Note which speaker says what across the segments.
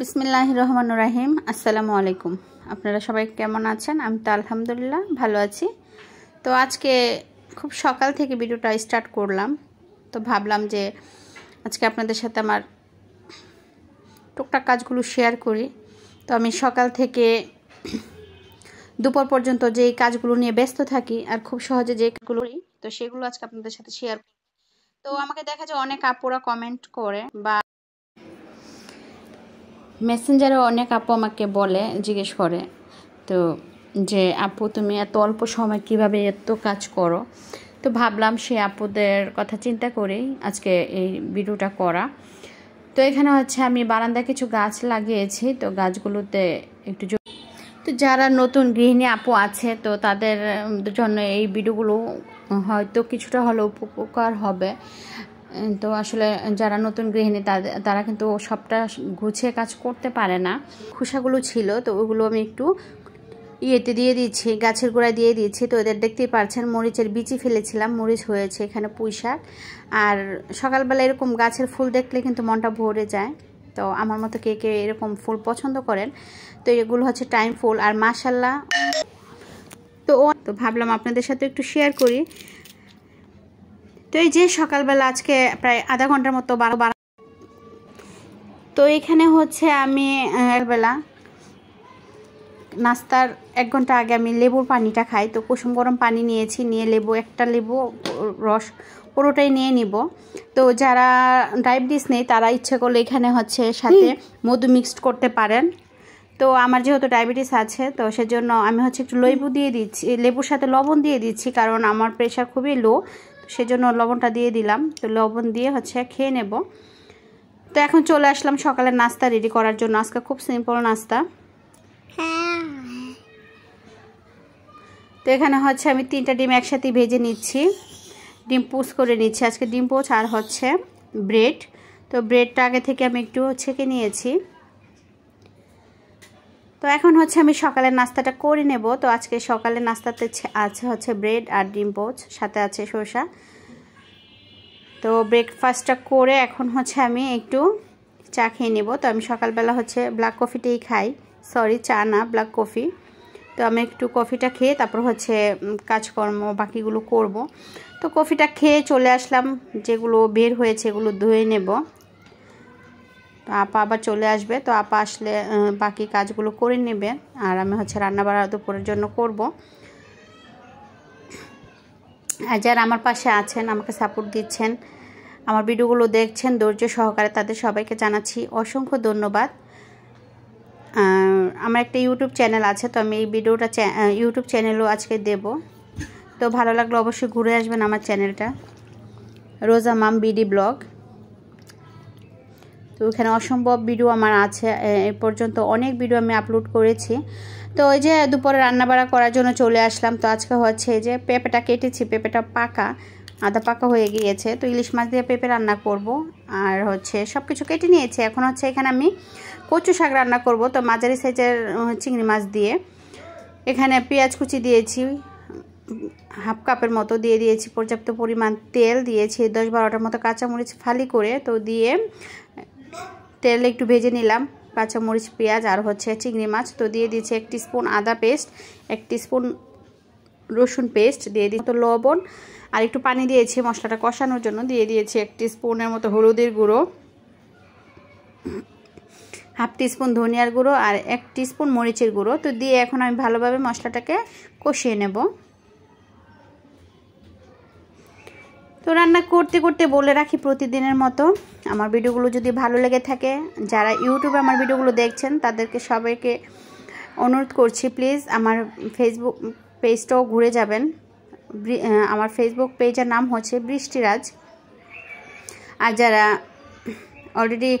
Speaker 1: বিসমিল্লাহ রহমান রাহিম আসসালামু আলাইকুম আপনারা সবাই কেমন আছেন আমি তো আলহামদুলিল্লাহ ভালো আছি তো আজকে খুব সকাল থেকে ভিডিওটা স্টার্ট করলাম তো ভাবলাম যে আজকে আপনাদের সাথে আমার টুকটাক কাজগুলো শেয়ার করি তো আমি সকাল থেকে দুপুর পর্যন্ত যেই কাজগুলো নিয়ে ব্যস্ত থাকি আর খুব সহজে যে কাজগুলো করি তো সেগুলো আজকে আপনাদের সাথে শেয়ার তো আমাকে দেখা যায় অনেক আপুরা কমেন্ট করে বা মেসেঞ্জারে অনেক আপু আমাকে বলে জিজ্ঞেস করে তো যে আপু তুমি এত অল্প সময় কিভাবে এত কাজ করো তো ভাবলাম সে আপুদের কথা চিন্তা করেই আজকে এই ভিডিওটা করা তো এখানে হচ্ছে আমি বারান্দায় কিছু গাছ লাগিয়েছি তো গাছগুলোতে একটু তো যারা নতুন গৃহিণী আপু আছে তো তাদের জন্য এই ভিডিওগুলো হয়তো কিছুটা হলো উপকার হবে তো আসলে যারা নতুন গৃহিণী তাদের তারা কিন্তু সবটা গুছিয়ে কাজ করতে পারে না খোসাগুলো ছিল তো ওগুলো আমি একটু ইয়েতে দিয়ে দিচ্ছি গাছের গোড়ায় দিয়ে দিচ্ছি তো এদের দেখতেই পারছেন মরিচের বিচি ফেলেছিলাম মরিচ হয়েছে এখানে পুঁইশাক আর সকালবেলা এরকম গাছের ফুল দেখলে কিন্তু মনটা ভরে যায় তো আমার মতো কে কে এরকম ফুল পছন্দ করেন তো এগুলো হচ্ছে টাইম ফুল আর মাসাল্লাহ তো ও তো ভাবলাম আপনাদের সাথে একটু শেয়ার করি তো এই যে সকালবেলা আজকে প্রায় আধা ঘন্টার মতো তো এখানে হচ্ছে আমি বেলা নাস্তার এক ঘন্টা আগে আমি লেবুর পানিটা খাই তো কুসুম গরম পানি নিয়েছি নিয়ে লেবু একটা লেবু রস পুরোটাই নিয়ে নিব তো যারা ডায়াবেটিস নেই তারা ইচ্ছে করলে এখানে হচ্ছে সাথে মধু মিক্সড করতে পারেন তো আমার যেহেতু ডায়াবেটিস আছে তো সেজন্য আমি হচ্ছে একটু লেবু দিয়ে দিচ্ছি লেবুর সাথে লবণ দিয়ে দিচ্ছি কারণ আমার প্রেশার খুবই লো সেজন্য লবণটা দিয়ে দিলাম তো লবণ দিয়ে হচ্ছে খেয়ে নেব তো এখন চলে আসলাম সকালের নাস্তা রেডি করার জন্য আজকে খুব সিম্পল নাস্তা তো এখানে হচ্ছে আমি তিনটা ডিম একসাথে ভেজে নিচ্ছি ডিম পোচ করে নিচ্ছি আজকে ডিম পোচ আর হচ্ছে ব্রেড তো ব্রেডটা আগে থেকে আমি একটু ছেঁকে নিয়েছি তো এখন হচ্ছে আমি সকালের নাস্তাটা করে নেব তো আজকে সকালের নাস্তাতে আছে হচ্ছে ব্রেড আর ডিম পোচ সাথে আছে শসা তো ব্রেকফাস্টটা করে এখন হচ্ছে আমি একটু চা খেয়ে নেব তো আমি সকালবেলা হচ্ছে ব্ল্যাক কফিটাই খাই সরি চা না ব্ল্যাক কফি তো আমি একটু কফিটা খেয়ে তারপর হচ্ছে কাজকর্ম বাকিগুলো করব তো কফিটা খেয়ে চলে আসলাম যেগুলো বের হয়েছে এগুলো ধুয়ে নেব তো আপা আবার চলে আসবে তো আপা আসলে বাকি কাজগুলো করে নেবে আর আমি হচ্ছে রান্না বাড়া দুপুরের জন্য করব আর যারা আমার পাশে আছেন আমাকে সাপোর্ট দিচ্ছেন আমার ভিডিওগুলো দেখছেন ধৈর্য সহকারে তাদের সবাইকে জানাচ্ছি অসংখ্য ধন্যবাদ আমার একটা ইউটিউব চ্যানেল আছে তো আমি এই ভিডিওটা ইউটিউব চ্যানেলও আজকে দেব তো ভালো লাগলে অবশ্যই ঘুরে আসবেন আমার চ্যানেলটা রোজা মাম বিডি ব্লগ তো এখানে অসম্ভব ভিডিও আমার আছে এ পর্যন্ত অনেক ভিডিও আমি আপলোড করেছি তো ওই যে দুপুরে রান্নাবাড়া করার জন্য চলে আসলাম তো আজকে হচ্ছে যে পেঁপেটা কেটেছি পেঁপেটা পাকা আদা পাকা হয়ে গিয়েছে তো ইলিশ মাছ দিয়ে পেঁপে রান্না করব আর হচ্ছে সব কিছু কেটে নিয়েছি এখন হচ্ছে এখানে আমি কচু শাক রান্না করব তো মাঝারি সাইজের চিংড়ি মাছ দিয়ে এখানে পেঁয়াজ কুচি দিয়েছি হাফ কাপের মতো দিয়ে দিয়েছি পর্যাপ্ত পরিমাণ তেল দিয়েছি দশ বারোটার মতো কাঁচামরিচ ফালি করে তো দিয়ে তেল একটু ভেজে নিলাম কাঁচামরিচ পেঁয়াজ আর হচ্ছে চিংড়ি মাছ তো দিয়ে দিচ্ছি এক স্পুন আদা পেস্ট এক স্পুন রসুন পেস্ট দিয়ে দিচ্ছি তো লবণ আর একটু পানি দিয়েছি মশলাটা কষানোর জন্য দিয়ে দিয়েছি এক স্পুনের মতো হলুদের গুঁড়ো হাফ স্পুন ধনিয়ার গুঁড়ো আর এক স্পুন মরিচের গুঁড়ো তো দিয়ে এখন আমি ভালোভাবে মশলাটাকে কষিয়ে নেব তো রান্না করতে করতে বলে রাখি প্রতিদিনের মতো আমার ভিডিওগুলো যদি ভালো লেগে থাকে যারা ইউটিউবে আমার ভিডিওগুলো দেখছেন তাদেরকে সবাইকে অনুরোধ করছি প্লিজ আমার ফেসবুক পেজটাও ঘুরে যাবেন আমার ফেসবুক পেজের নাম হচ্ছে বৃষ্টিরাজ আর যারা অলরেডি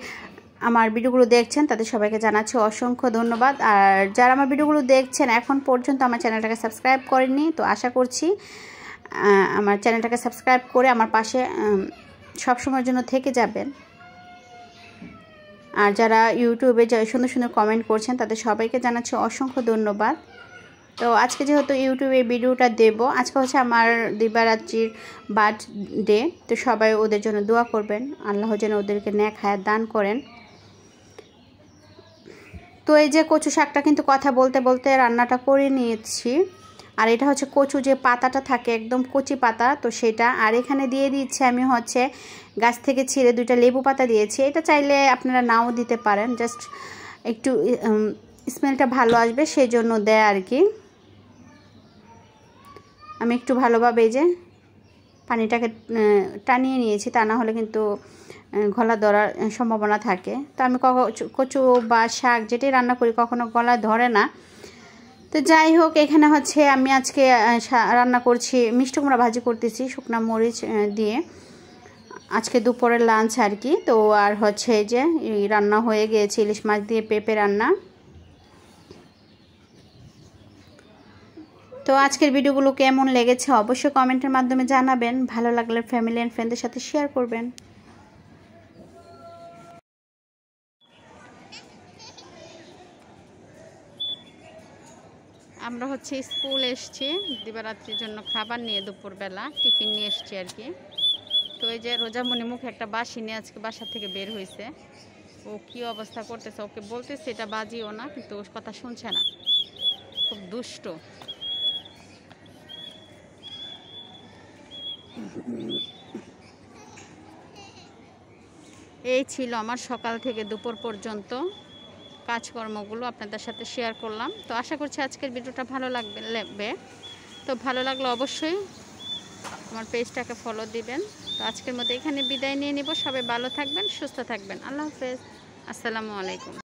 Speaker 1: আমার ভিডিওগুলো দেখছেন তাদের সবাইকে জানাচ্ছি অসংখ্য ধন্যবাদ আর যারা আমার ভিডিওগুলো দেখছেন এখন পর্যন্ত আমার চ্যানেলটাকে সাবস্ক্রাইব করেননি তো আশা করছি আমার চ্যানেলটাকে সাবস্ক্রাইব করে আমার পাশে সবসময়ের জন্য থেকে যাবেন আর যারা ইউটিউবে সুন্দর সুন্দর কমেন্ট করছেন তাদের সবাইকে জানাচ্ছি অসংখ্য ধন্যবাদ তো আজকে যেহেতু ইউটিউবে ভিডিওটা দেব আজকে হচ্ছে আমার দিবারাত্রির বার্থডে তো সবাই ওদের জন্য দোয়া করবেন আল্লাহ যেন ওদেরকে ন্যাক হায়াত দান করেন তো এই যে কচু শাকটা কিন্তু কথা বলতে বলতে রান্নাটা করে নিয়েছি আর এটা হচ্ছে কচু যে পাতাটা থাকে একদম কচি পাতা তো সেটা আর এখানে দিয়ে দিচ্ছি আমি হচ্ছে গাছ থেকে ছিঁড়ে দুইটা লেবু পাতা দিয়েছি এটা চাইলে আপনারা নাও দিতে পারেন জাস্ট একটু স্মেলটা ভালো আসবে সেই জন্য দেয় আর কি আমি একটু ভালোভাবে যে পানিটাকে টানিয়ে নিয়েছি তা না হলে কিন্তু গলা ধরার সম্ভাবনা থাকে তো আমি কচু বা শাক যেটাই রান্না করি কখনো গলা ধরে না তো যাই হোক এখানে হচ্ছে আমি আজকে রান্না করছি মিষ্টি কুমড়া ভাজি করতেছি শুকনা মরিচ দিয়ে আজকে দুপুরের লাঞ্চ আর কি তো আর হচ্ছে যে রান্না হয়ে গিয়েছে ইলিশ মাছ দিয়ে পেঁপে রান্না তো আজকের ভিডিওগুলো কেমন লেগেছে অবশ্যই কমেন্টের মাধ্যমে জানাবেন ভালো লাগলে ফ্যামিলি অ্যান্ড ফ্রেন্ডদের সাথে শেয়ার করবেন আমরা হচ্ছে স্কুল এসছি দিবারাত্রির জন্য খাবার নিয়ে দুপুরবেলা টিফিন নিয়ে এসছি আর কি তো এই যে রোজামণি মুখে একটা বাসি নিয়ে আজকে বাসা থেকে বের হয়েছে ও কি অবস্থা করতেছে ওকে বলতেছে এটা বাজিও না কিন্তু ওর কথা শুনছে না খুব দুষ্ট এই ছিল আমার সকাল থেকে দুপুর পর্যন্ত কাজকর্মগুলো আপনাদের সাথে শেয়ার করলাম তো আশা করছি আজকের ভিডিওটা ভালো লাগবে লাগবে তো ভালো লাগলে অবশ্যই আমার পেজটাকে ফলো দিবেন তো আজকের মতো এখানে বিদায় নিয়ে নিব সবাই ভালো থাকবেন সুস্থ থাকবেন আল্লাহ হাফেজ আসসালামু আলাইকুম